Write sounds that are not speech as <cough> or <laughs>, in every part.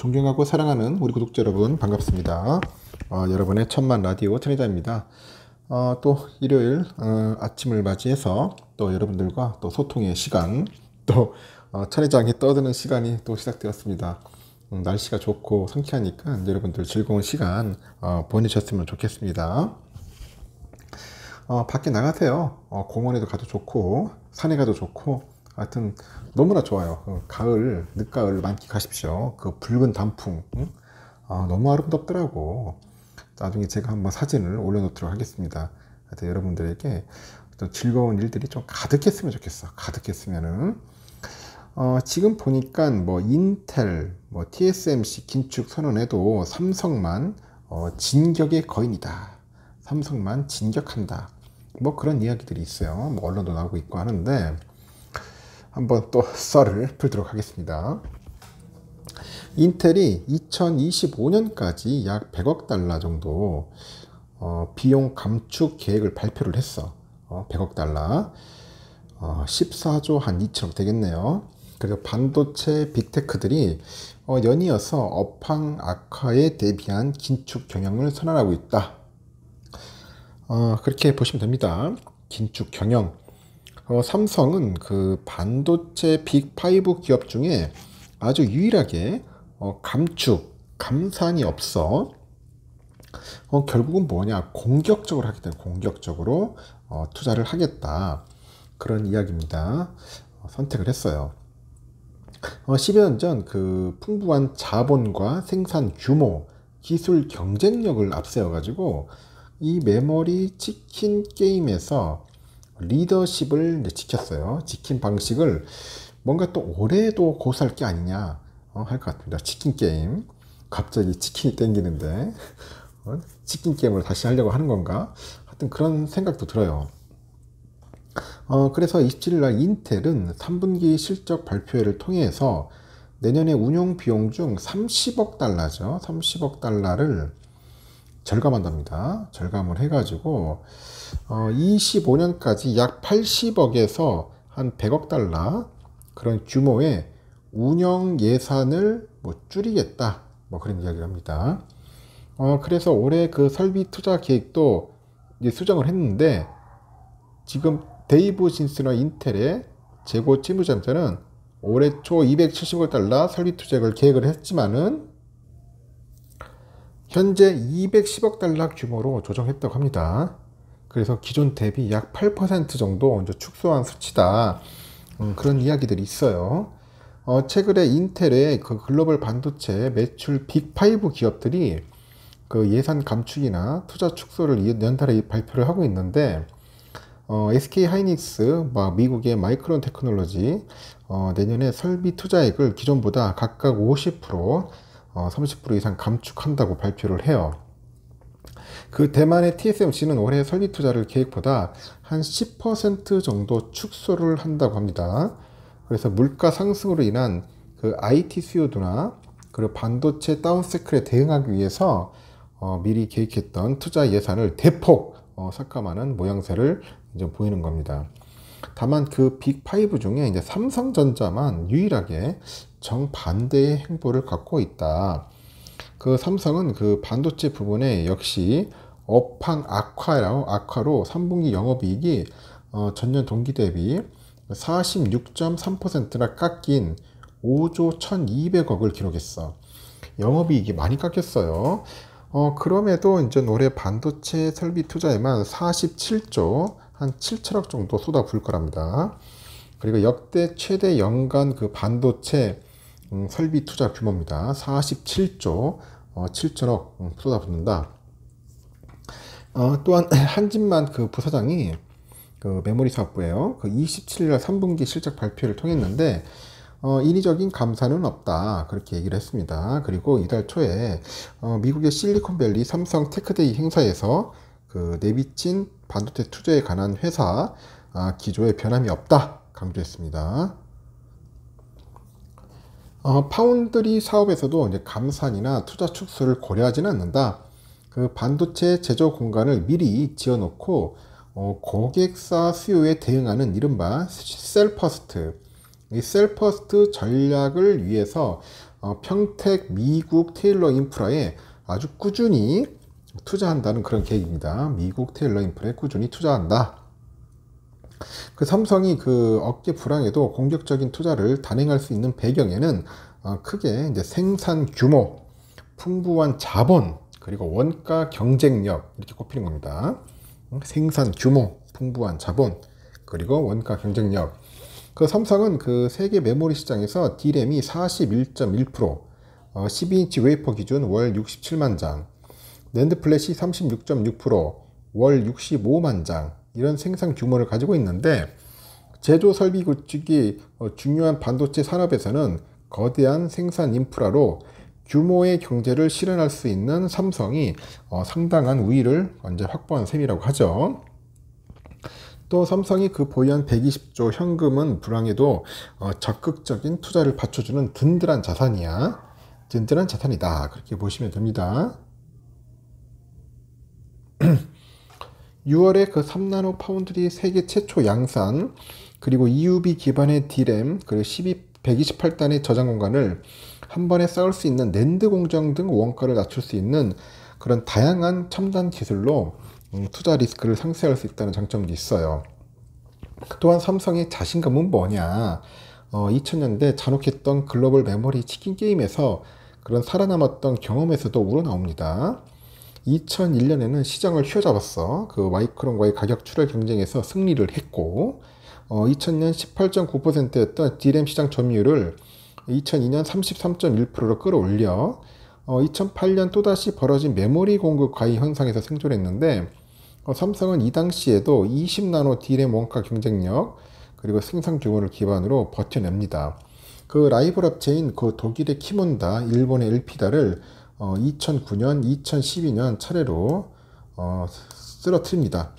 존경하고 사랑하는 우리 구독자 여러분 반갑습니다. 어, 여러분의 천만 라디오 천혜자입니다. 어, 또 일요일 어, 아침을 맞이해서 또 여러분들과 또 소통의 시간 또 천혜장이 어, 떠드는 시간이 또 시작되었습니다. 음, 날씨가 좋고 상쾌하니까 여러분들 즐거운 시간 어, 보내셨으면 좋겠습니다. 어, 밖에 나가세요. 공원에도 가도 좋고 산에 가도 좋고 하여튼 너무나 좋아요. 그 가을, 늦가을 만끽하십시오. 그 붉은 단풍. 응? 아, 너무 아름답더라고. 나중에 제가 한번 사진을 올려놓도록 하겠습니다. 하여튼 여러분들에게 또 즐거운 일들이 좀 가득했으면 좋겠어. 가득했으면은. 어, 지금 보니까 뭐 인텔, 뭐 TSMC 긴축 선언에도 삼성만 어, 진격의 거인이다. 삼성만 진격한다. 뭐 그런 이야기들이 있어요. 뭐 언론도 나오고 있고 하는데 한번 또 썰을 풀도록 하겠습니다. 인텔이 2025년까지 약 100억 달러 정도 어, 비용 감축 계획을 발표를 했어. 어, 100억 달러. 어, 14조 한 2천억 되겠네요. 그리고 반도체 빅테크들이 어, 연이어서 업황 악화에 대비한 긴축 경영을 선언하고 있다. 어, 그렇게 보시면 됩니다. 긴축 경영. 어, 삼성은 그 반도체 빅5 기업 중에 아주 유일하게 어, 감축, 감산이 없어 어, 결국은 뭐냐 공격적으로 하기 때문에 공격적으로 어, 투자를 하겠다 그런 이야기입니다 어, 선택을 했어요 어, 10여 년 전 그 풍부한 자본과 생산 규모 기술 경쟁력을 앞세워 가지고 이 메모리 치킨 게임에서 리더십을 지켰어요. 지킨 방식을 뭔가 또 올해도 고수할 게 아니냐 어, 할 것 같습니다. 치킨 게임. 갑자기 치킨이 땡기는데 <laughs> 어, 치킨 게임을 다시 하려고 하는 건가? 하여튼 그런 생각도 들어요. 어, 그래서 27일날 인텔은 3분기 실적 발표회를 통해서 내년의 운용 비용 중 30억 달러죠. 30억 달러를 절감한답니다. 절감을 해가지고 어, 25년까지 약 80억에서 한 100억 달러 그런 규모의 운영 예산을 뭐 줄이겠다 뭐 그런 이야기를 합니다. 어, 그래서 올해 그 설비 투자 계획도 이제 수정을 했는데 지금 데이브 진스나 인텔의 재고 채무자들은 올해 초 270억 달러 설비 투자액 계획을 했지만은 현재 210억 달러 규모로 조정했다고 합니다. 그래서 기존 대비 약 8% 정도 축소한 수치다. 음, 그런 이야기들이 있어요. 어, 최근에 인텔의 그 글로벌 반도체 매출 빅5 기업들이 그 예산 감축이나 투자 축소를 연달아 발표를 하고 있는데 어, SK 하이닉스, 뭐 미국의 마이크론 테크놀로지 어, 내년에 설비 투자액을 기존보다 각각 50% 30% 어, 이상 감축한다고 발표를 해요. 그 대만의 TSMC는 올해 설비 투자를 계획보다 한 10% 정도 축소를 한다고 합니다. 그래서 물가 상승으로 인한 그 IT 수요도나 그리고 반도체 다운세클에 대응하기 위해서 어, 미리 계획했던 투자 예산을 대폭 어, 삭감하는 모양새를 이제 보이는 겁니다. 다만 그 빅5 중에 이제 삼성전자만 유일하게 정반대의 행보를 갖고 있다. 그 삼성은 그 반도체 부분에 역시 업황 악화로, 악화로 3분기 영업이익이 어, 전년 동기 대비 46.3%나 깎인 5조 1200억을 기록했어. 영업이익이 많이 깎였어요. 어, 그럼에도 이제 올해 반도체 설비 투자에만 47조, 한 7천억 정도 쏟아부을 거랍니다. 그리고 역대 최대 연간 그 반도체 음, 설비 투자 규모입니다. 47조 어, 7천억 음, 쏟아붓는다. 어, 또한 <clears throat> 한진만 그 부사장이 그 메모리 사업부예요. 그 27일 3분기 실적 발표를 통했는데 어, 인위적인 감사는 없다 그렇게 얘기를 했습니다. 그리고 이달 초에 어, 미국의 실리콘밸리 삼성 테크데이 행사에서 그 내비친 반도체 투자에 관한 회사 아, 기조에 변함이 없다 강조했습니다. 어, 파운드리 사업에서도 이제 감산이나 투자 축소를 고려하지는 않는다. 그 반도체 제조 공간을 미리 지어놓고 어, 고객사 수요에 대응하는 이른바 셀퍼스트 이 셀퍼스트 전략을 위해서 어, 평택 미국 테일러 인프라에 아주 꾸준히 투자한다는 그런 계획입니다. 미국 테일러 인프라에 꾸준히 투자한다. 그 삼성이 그 업계 불황에도 공격적인 투자를 단행할 수 있는 배경에는 어, 크게 이제 생산 규모, 풍부한 자본, 그리고 원가 경쟁력 이렇게 꼽히는 겁니다. 음, 생산 규모, 풍부한 자본, 그리고 원가 경쟁력. 그 삼성은 그 세계 메모리 시장에서 D램이 41.1%, 12인치 웨이퍼 기준 월 67만 장, 랜드 플래시 36.6%, 월 65만 장, 이런 생산 규모를 가지고 있는데 제조 설비 구축이 어, 중요한 반도체 산업에서는 거대한 생산 인프라로 규모의 경제를 실현할 수 있는 삼성이 어, 상당한 우위를 이제 확보한 셈이라고 하죠. 또 삼성이 그 보유한 120조 현금은 불황에도 어, 적극적인 투자를 받쳐주는 든든한 자산이야. 든든한 자산이다. 그렇게 보시면 됩니다. <clears throat> 6월에 그 3나노 파운드리 세계 최초 양산 그리고 e u v 기반의 D램 그리고 12, 128단의 저장 공간을 한 번에 쌓을 수 있는 랜드 공정 등 원가를 낮출 수 있는 그런 다양한 첨단 기술로 음, 투자 리스크를 상쇄할 수 있다는 장점도 있어요. 또한 삼성의 자신감은 뭐냐? 어, 2000년대 잔혹했던 글로벌 메모리 치킨 게임에서 그런 살아남았던 경험에서도 우러나옵니다. 2001년에는 시장을 휘어잡았어. 그 마이크론과의 가격 출혈 경쟁에서 승리를 했고, 어, 2000년 18.9%였던 디램 시장 점유율을 2002년 33.1%로 끌어올려, 어, 2008년 또다시 벌어진 메모리 공급 과잉 현상에서 생존했는데, 어, 삼성은 이 당시에도 20나노 디램 원가 경쟁력, 그리고 생산 규모를 기반으로 버텨냅니다. 그 라이벌 업체인 그 독일의 키몬다, 일본의 엘피다를 어, 2009년, 2012년 차례로 어, 쓰러트립니다.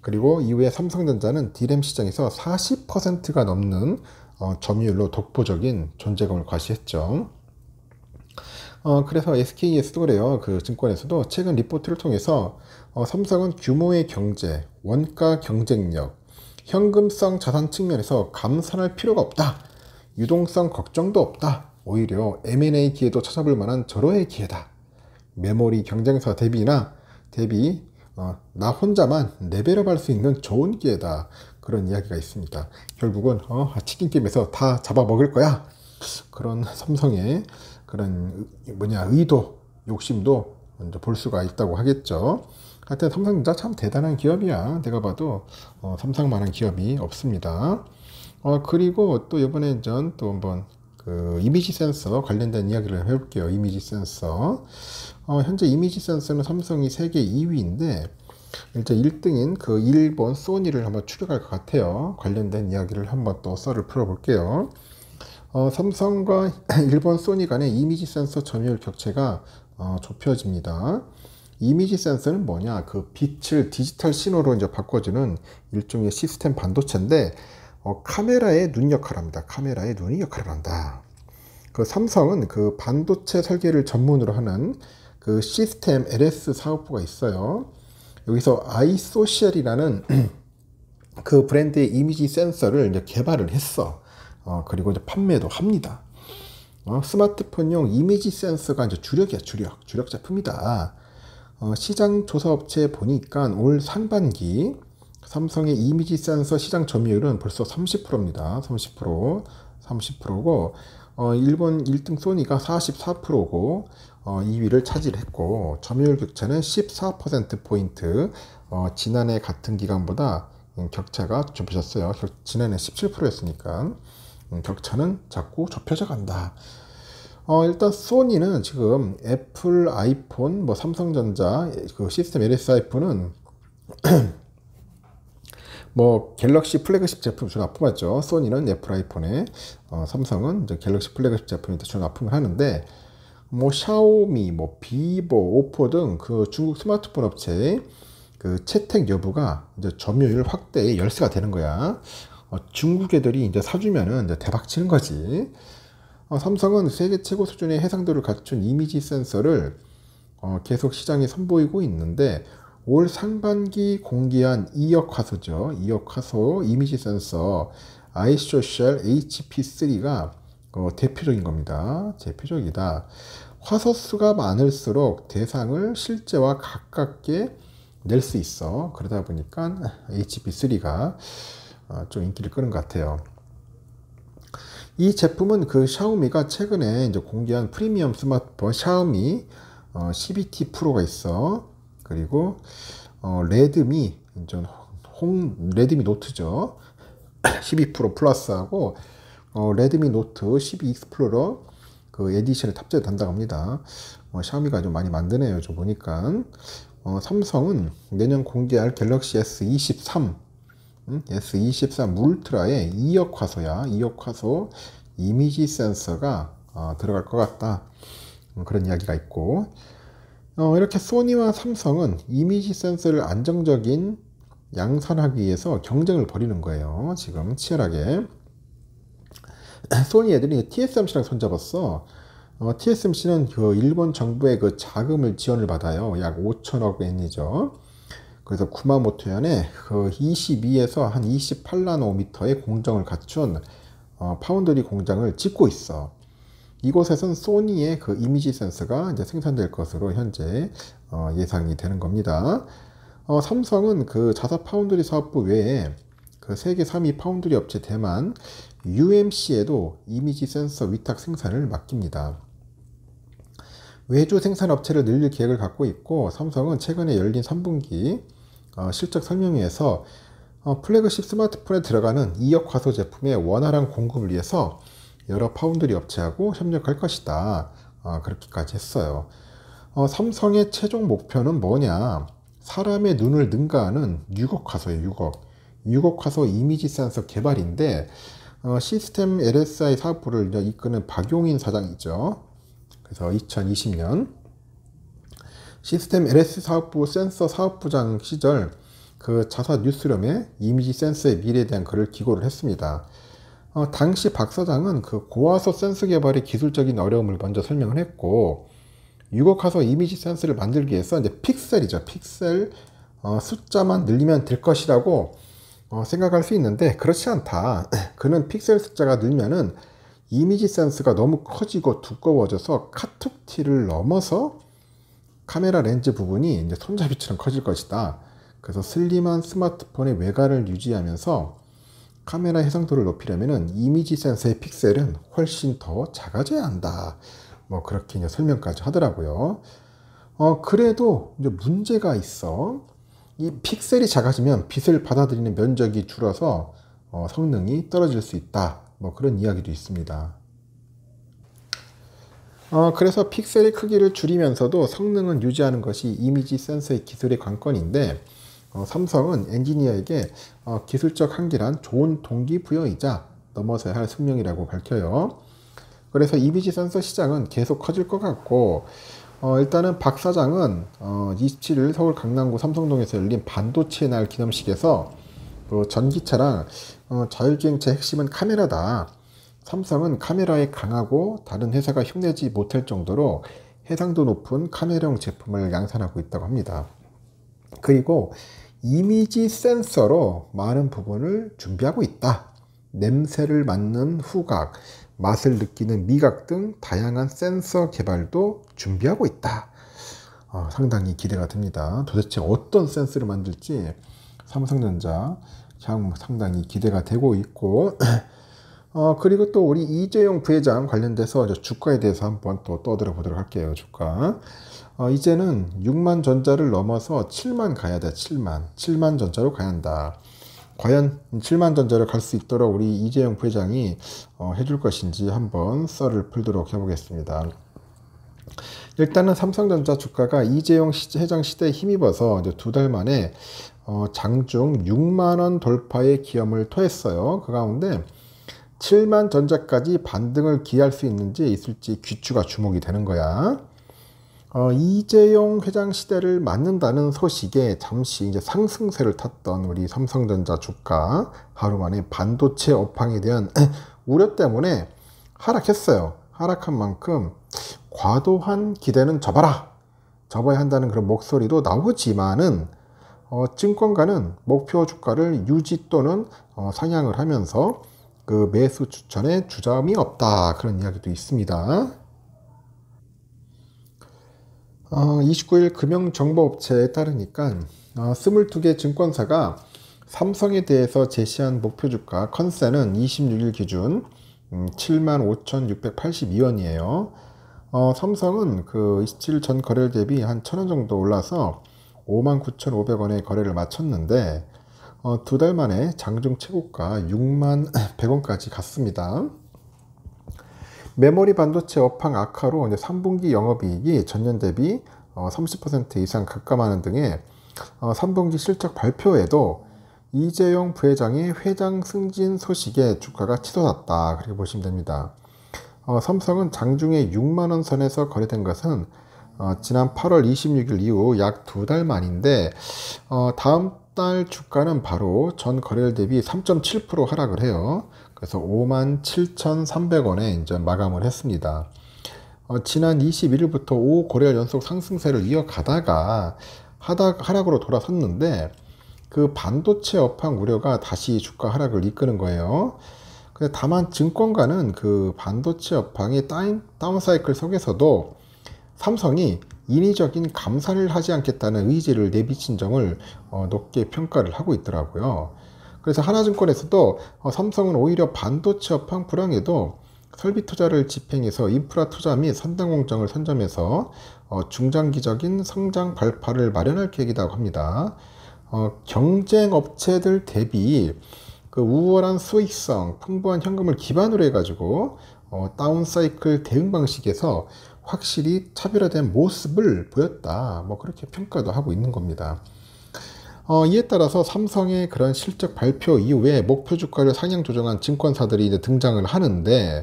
그리고 이후에 삼성전자는 디램 시장에서 40%가 넘는 어, 점유율로 독보적인 존재감을 과시했죠. 어, 그래서 s k 에도 그래요. 그 증권에서도 최근 리포트를 통해서 어, 삼성은 규모의 경제, 원가 경쟁력, 현금성 자산 측면에서 감산할 필요가 없다. 유동성 걱정도 없다. 오히려 M&A 기회도 찾아볼 만한 절호의 기회다. 메모리 경쟁사 대비나 대비 어, 나 혼자만 레벨업할 수 있는 좋은 기회다. 그런 이야기가 있습니다. 결국은 어, 치킨게임에서 다 잡아먹을 거야. 그런 삼성의 그런 뭐냐 의도, 욕심도 먼저 볼 수가 있다고 하겠죠. 하여튼 삼성전자 참 대단한 기업이야. 내가 봐도 어, 삼성만한 기업이 없습니다. 어, 그리고 또 이번에 전 또 한번 그 이미지 센서 관련된 이야기를 해볼게요. 이미지 센서. 어, 현재 이미지 센서는 삼성이 세계 2위인데 이제 1등인 그 일본 소니를 한번 추격할 것 같아요. 관련된 이야기를 한번 또 썰을 풀어볼게요. 어, 삼성과 <laughs> 일본 소니 간의 이미지 센서 점유율 격차가 어, 좁혀집니다. 이미지 센서는 뭐냐? 그 빛을 디지털 신호로 이제 바꿔주는 일종의 시스템 반도체인데 어, 카메라의 눈 역할을 합니다. 카메라의 눈이 역할을 한다. 그 삼성은 그 반도체 설계를 전문으로 하는 그 시스템 LS 사업부가 있어요. 여기서 아이소셜이라는 <clears throat> 그 브랜드의 이미지 센서를 이제 개발을 했어. 어, 그리고 이제 판매도 합니다. 어, 스마트폰용 이미지 센서가 이제 주력이야, 주력. 주력 제품이다. 어, 시장 조사업체 보니까 올 상반기 삼성의 이미지 센서 시장 점유율은 벌써 30%입니다. 30% 30%고 어, 일본 1등 소니가 44%고 어, 2위를 차지했고 점유율 격차는 14% 포인트 어, 지난해 같은 기간보다 음, 격차가 좁혀졌어요. 격, 지난해 17%였으니까 음, 격차는 자꾸 좁혀져 간다. 어, 일단 소니는 지금 애플 아이폰, 뭐 삼성전자 그 시스템 LS 아이폰은 뭐 갤럭시 플래그십 제품 주로 납품하죠. 소니는 애플 아이폰에 어, 삼성은 이제 갤럭시 플래그십 제품에 주로 납품을 하는데 뭐 샤오미, 뭐 비보, 오포 등그 중국 스마트폰 업체의 그 채택 여부가 이제 점유율 확대의 열쇠가 되는 거야. 어, 중국 애들이 이제 사주면은 이제 대박 치는 거지. 어, 삼성은 세계 최고 수준의 해상도를 갖춘 이미지 센서를 어, 계속 시장에 선보이고 있는데 올 상반기 공개한 2억 화소죠. 2억 화소 이미지 센서 아이소셜 HP3가 어, 대표적인 겁니다. 대표적이다. 화소 수가 많을수록 대상을 실제와 가깝게 낼 수 있어. 그러다 보니까 HP3가 어, 좀 인기를 끄는 것 같아요. 이 제품은 그 샤오미가 최근에 이제 공개한 프리미엄 스마트폰 샤오미 어, 12T 프로가 있어. 그리고 어, 레드미 인전 홍 레드미 노트죠. 12% 플러스하고 어, 레드미 노트 12 익스플로러 그에디션을 탑재를 담고합니다 어, 샤오미가 좀 많이 만드네요. 저 보니까 어, 삼성은 내년 공개할 갤럭시 S23 음? S23 울트라의 2억 화소야 2억 화소 이미지 센서가 어, 들어갈 것 같다. 음, 그런 이야기가 있고 어, 이렇게 소니와 삼성은 이미지 센서를 안정적인 양산하기 위해서 경쟁을 벌이는 거예요. 지금 치열하게. <clears throat> 소니 애들이 TSMC랑 손잡았어. 어, TSMC는 그 일본 정부의 그 자금을 지원을 받아요. 약 5천억 엔이죠. 그래서 구마모토현에 그 22에서 한 28나노미터의 공정을 갖춘 어, 파운드리 공장을 짓고 있어. 이곳에선 소니의 그 이미지 센서가 이제 생산될 것으로 현재 어, 예상이 되는 겁니다. 어, 삼성은 그 자사 파운드리 사업부 외에 그 세계 3위 파운드리 업체 대만 UMC에도 이미지 센서 위탁 생산을 맡깁니다. 외주 생산 업체를 늘릴 계획을 갖고 있고 삼성은 최근에 열린 3분기 어, 실적 설명회에서 어, 플래그십 스마트폰에 들어가는 2억 화소 제품의 원활한 공급을 위해서 여러 파운드리 업체하고 협력할 것이다. 어, 그렇게까지 했어요. 어, 삼성의 최종 목표는 뭐냐? 사람의 눈을 능가하는 6억 화소예요. 6억. 6억 화소 이미지 센서 개발인데 어, 시스템 LSI 사업부를 이끄는 박용인 사장이죠. 그래서 2020년 시스템 LS 사업부 센서 사업부장 시절 그 자사 뉴스룸에 이미지 센서의 미래에 대한 글을 기고를 했습니다. 어, 당시 박 사장은 그 고화소 센스 개발의 기술적인 어려움을 먼저 설명을 했고 유곡화소 이미지 센스를 만들기 위해서 이제 픽셀이죠 픽셀 어, 숫자만 늘리면 될 것이라고 어, 생각할 수 있는데 그렇지 않다 <clears throat> 그는 픽셀 숫자가 늘면은 이미지 센스가 너무 커지고 두꺼워져서 카툭티를 넘어서 카메라 렌즈 부분이 이제 손잡이처럼 커질 것이다 그래서 슬림한 스마트폰의 외관을 유지하면서 카메라 해상도를 높이려면 이미지 센서의 픽셀은 훨씬 더 작아져야 한다. 뭐 그렇게 이제 설명까지 하더라고요. 어, 그래도 이제 문제가 있어. 이 픽셀이 작아지면 빛을 받아들이는 면적이 줄어서 어, 성능이 떨어질 수 있다. 뭐 그런 이야기도 있습니다. 어, 그래서 픽셀의 크기를 줄이면서도 성능은 유지하는 것이 이미지 센서의 기술의 관건인데 어, 삼성은 엔지니어에게 어, 기술적 한계란 좋은 동기부여이자 넘어서야 할 숙명이라고 밝혀요. 그래서 EBG 센서 시장은 계속 커질 것 같고 어, 일단은 박 사장은 어, 27일 서울 강남구 삼성동에서 열린 반도체 날 기념식에서 그 전기차랑 어, 자율주행차 핵심은 카메라다. 삼성은 카메라에 강하고 다른 회사가 흉내지 못할 정도로 해상도 높은 카메라용 제품을 양산하고 있다고 합니다. 그리고 이미지 센서로 많은 부분을 준비하고 있다. 냄새를 맡는 후각, 맛을 느끼는 미각 등 다양한 센서 개발도 준비하고 있다. 어, 상당히 기대가 됩니다. 도대체 어떤 센스를 만들지 삼성전자 상당히 기대가 되고 있고 <clears throat> 어, 그리고 또 우리 이재용 부회장 관련돼서 주가에 대해서 한번 또 떠들어 보도록 할게요. 주가 어, 이제는 6만 전자를 넘어서 7만 가야 돼. 7만. 7만 전자로 가야 한다. 과연 7만 전자를 갈 수 있도록 우리 이재용 부회장이 어, 해줄 것인지 한번 썰을 풀도록 해보겠습니다. 일단은 삼성전자 주가가 이재용 시, 회장 시대에 힘입어서 두 달 만에 어, 장중 6만원 돌파의 기염을 토했어요. 그 가운데 7만 전자까지 반등을 기할 수 있는지 있을지 귀추가 주목이 되는 거야. 어, 이재용 회장 시대를 맞는다는 소식에 잠시 이제 상승세를 탔던 우리 삼성전자 주가 하루 만에 반도체 업황에 대한 <clears throat> 우려 때문에 하락했어요. 하락한 만큼 과도한 기대는 접어라. 접어야 한다는 그런 목소리도 나오지만은 어, 증권가는 목표 주가를 유지 또는 어, 상향을 하면서 그 매수 추천에 주저이 없다 그런 이야기도 있습니다. 어, 29일 금융정보업체에 따르니까 어, 22개 증권사가 삼성에 대해서 제시한 목표 주가 컨센은 26일 기준 음, 75,682원이에요. 어, 삼성은 그 27일 전 거래일 대비 한 1,000원 정도 올라서 59,500원에 거래를 마쳤는데 어, 두 달 만에 장중 최고가 6만 100원까지 갔습니다. 메모리 반도체 업황 악화로 이제 3분기 영업이익이 전년 대비 30% 어, 이상 급감하는 등의 3분기 어, 실적 발표에도 이재용 부회장의 회장 승진 소식에 주가가 치솟았다. 그렇게 보시면 됩니다. 어, 삼성은 장중에 6만원 선에서 거래된 것은 어, 지난 8월 26일 이후 약 두 달 만인데 어, 다음 달 주가는 바로 전 거래일 대비 3.7% 하락을 해요. 그래서 57,300원에 이제 마감을 했습니다. 어, 지난 21일부터 5거래일 연속 상승세를 이어가다가 하락, 하락으로 돌아섰는데 그 반도체 업황 우려가 다시 주가 하락을 이끄는 거예요. 근데 다만 증권가는 그 반도체 업황이 다운, 다운사이클 속에서도 삼성이 인위적인 감산을 하지 않겠다는 의지를 내비친 점을 어, 높게 평가를 하고 있더라고요. 그래서 하나증권에서도 어, 삼성은 오히려 반도체 업황 불황에도 설비 투자를 집행해서 인프라 투자 및 선단 공정을 선점해서 어, 중장기적인 성장 발판을 마련할 계획이라고 합니다. 어, 경쟁 업체들 대비 그 우월한 수익성, 풍부한 현금을 기반으로 해가지고 다운 사이클 대응 방식에서 확실히 차별화된 모습을 보였다. 뭐 그렇게 평가도 하고 있는 겁니다. 어, 이에 따라서 삼성의 그런 실적 발표 이후에 목표 주가를 상향 조정한 증권사들이 이제 등장을 하는데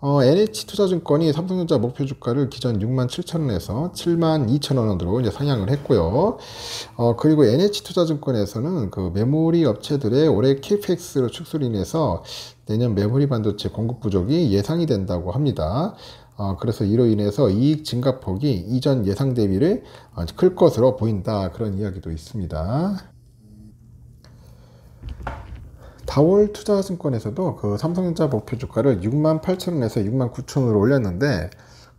어, NH투자증권이 삼성전자 목표 주가를 기존 6만 7천 원에서 7만 2천 원으로 이제 상향을 했고요. 어, 그리고 NH투자증권에서는 그 메모리 업체들의 올해 KPX로 축소로 인해서 내년 메모리 반도체 공급 부족이 예상이 된다고 합니다. 어, 그래서 이로 인해서 이익 증가폭이 이전 예상 대비를 어, 클 것으로 보인다 그런 이야기도 있습니다. 다월 투자증권에서도 그 삼성전자 목표 주가를 6만 8천원에서 6만 9천원으로 올렸는데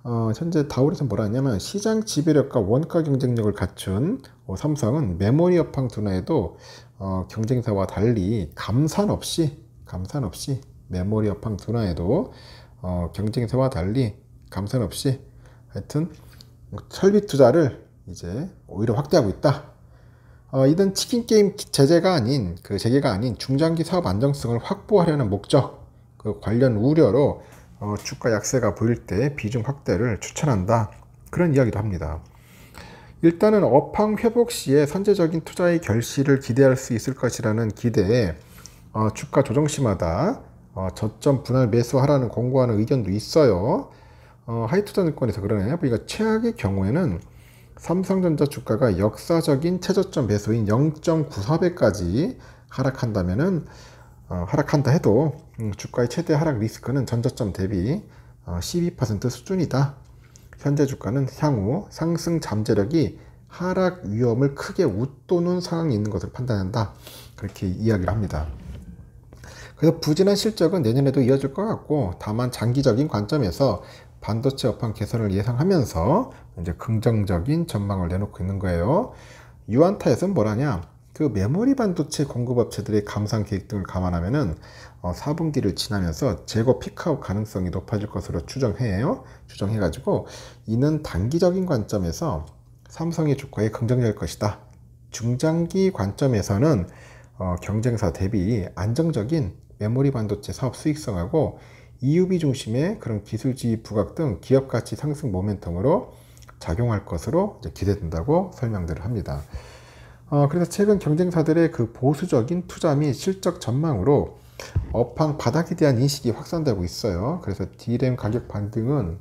어, 현재 다울에서 뭐라 하냐면 시장 지배력과 원가 경쟁력을 갖춘 어, 삼성은 메모리 업황 둔화에도 어, 경쟁사와 달리 감산 없이 감산 없이 메모리 업황 둔화에도 어, 경쟁사와 달리 감산 없이 하여튼 뭐 설비 투자를 이제 오히려 확대하고 있다. 어, 이는 치킨 게임 제재가 아닌 그 재개가 아닌 중장기 사업 안정성을 확보하려는 목적 그 관련 우려로 어, 주가 약세가 보일 때 비중 확대를 추천한다. 그런 이야기도 합니다. 일단은 업황 회복 시에 선제적인 투자의 결실을 기대할 수 있을 것이라는 기대에 어, 주가 조정 시마다 어, 저점 분할 매수하라는 권고하는 의견도 있어요. 어, 하이투자증권에서 그러네요. 그러니까 최악의 경우에는 삼성전자 주가가 역사적인 최저점 배수인 0.94배까지 하락한다면은 어, 하락한다 해도 음, 주가의 최대 하락 리스크는 전저점 대비 어, 12% 수준이다. 현재 주가는 향후 상승 잠재력이 하락 위험을 크게 웃도는 상황이 있는 것을 판단한다. 그렇게 이야기를 합니다. 그래서 부진한 실적은 내년에도 이어질 것 같고 다만 장기적인 관점에서 반도체 업황 개선을 예상하면서 이제 긍정적인 전망을 내놓고 있는 거예요. 유안타에서는 뭐라냐? 그 메모리 반도체 공급업체들의 감산 계획 등을 감안하면은 어, 4분기를 지나면서 재고 피크아웃 가능성이 높아질 것으로 추정해요. 추정해가지고 이는 단기적인 관점에서 삼성의 주가에 긍정적일 것이다. 중장기 관점에서는 어, 경쟁사 대비 안정적인 메모리 반도체 사업 수익성하고 이유비 중심의 그런 기술지 부각 등 기업 가치 상승 모멘텀으로 작용할 것으로 기대된다고 설명들을 합니다. 어, 그래서 최근 경쟁사들의 그 보수적인 투자 및 실적 전망으로 업황 바닥에 대한 인식이 확산되고 있어요. 그래서 D램 가격 반등은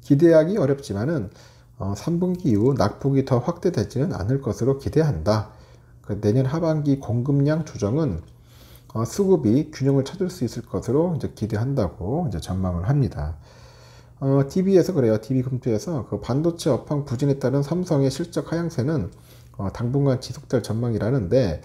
기대하기 어렵지만은 어, 3분기 이후 낙폭이 더 확대되지는 않을 것으로 기대한다. 그 내년 하반기 공급량 조정은 어, 수급이 균형을 찾을 수 있을 것으로 이제 기대한다고 이제 전망을 합니다. 어, DB에서 그래요. DB금투에서 그 반도체 업황 부진에 따른 삼성의 실적 하향세는 어, 당분간 지속될 전망이라는데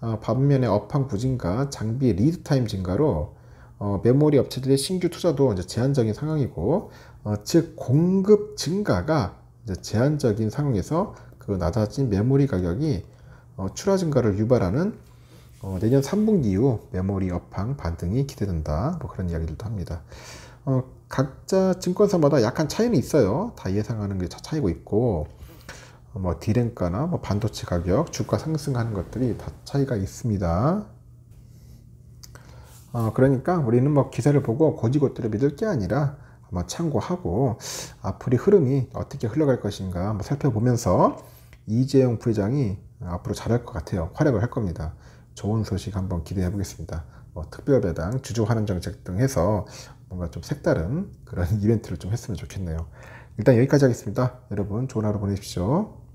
어, 반면에 업황 부진과 장비 리드타임 증가로 어, 메모리 업체들의 신규 투자도 이제 제한적인 상황이고 어, 즉 공급 증가가 이제 제한적인 상황에서 그 낮아진 메모리 가격이 어, 출하 증가를 유발하는 어, 내년 3분기 이후 메모리 업황 반등이 기대된다. 뭐 그런 이야기들도 합니다. 어, 각자 증권사마다 약간 차이는 있어요. 다 예상하는 게 차이고 있고, 어, 뭐 디램가나 뭐 반도체 가격, 주가 상승하는 것들이 다 차이가 있습니다. 어, 그러니까 우리는 뭐 기사를 보고 고지고대로 믿을 게 아니라 아마 참고하고 앞으로의 흐름이 어떻게 흘러갈 것인가 한번 살펴보면서 이재용 부회장이 앞으로 잘할 것 같아요. 활약을 할 겁니다. 좋은 소식 한번 기대해 보겠습니다. 뭐 특별 배당, 주주 환원 정책 등 해서 뭔가 좀 색다른 그런 <laughs> 이벤트를 좀 했으면 좋겠네요. 일단 여기까지 하겠습니다. 여러분 좋은 하루 보내십시오.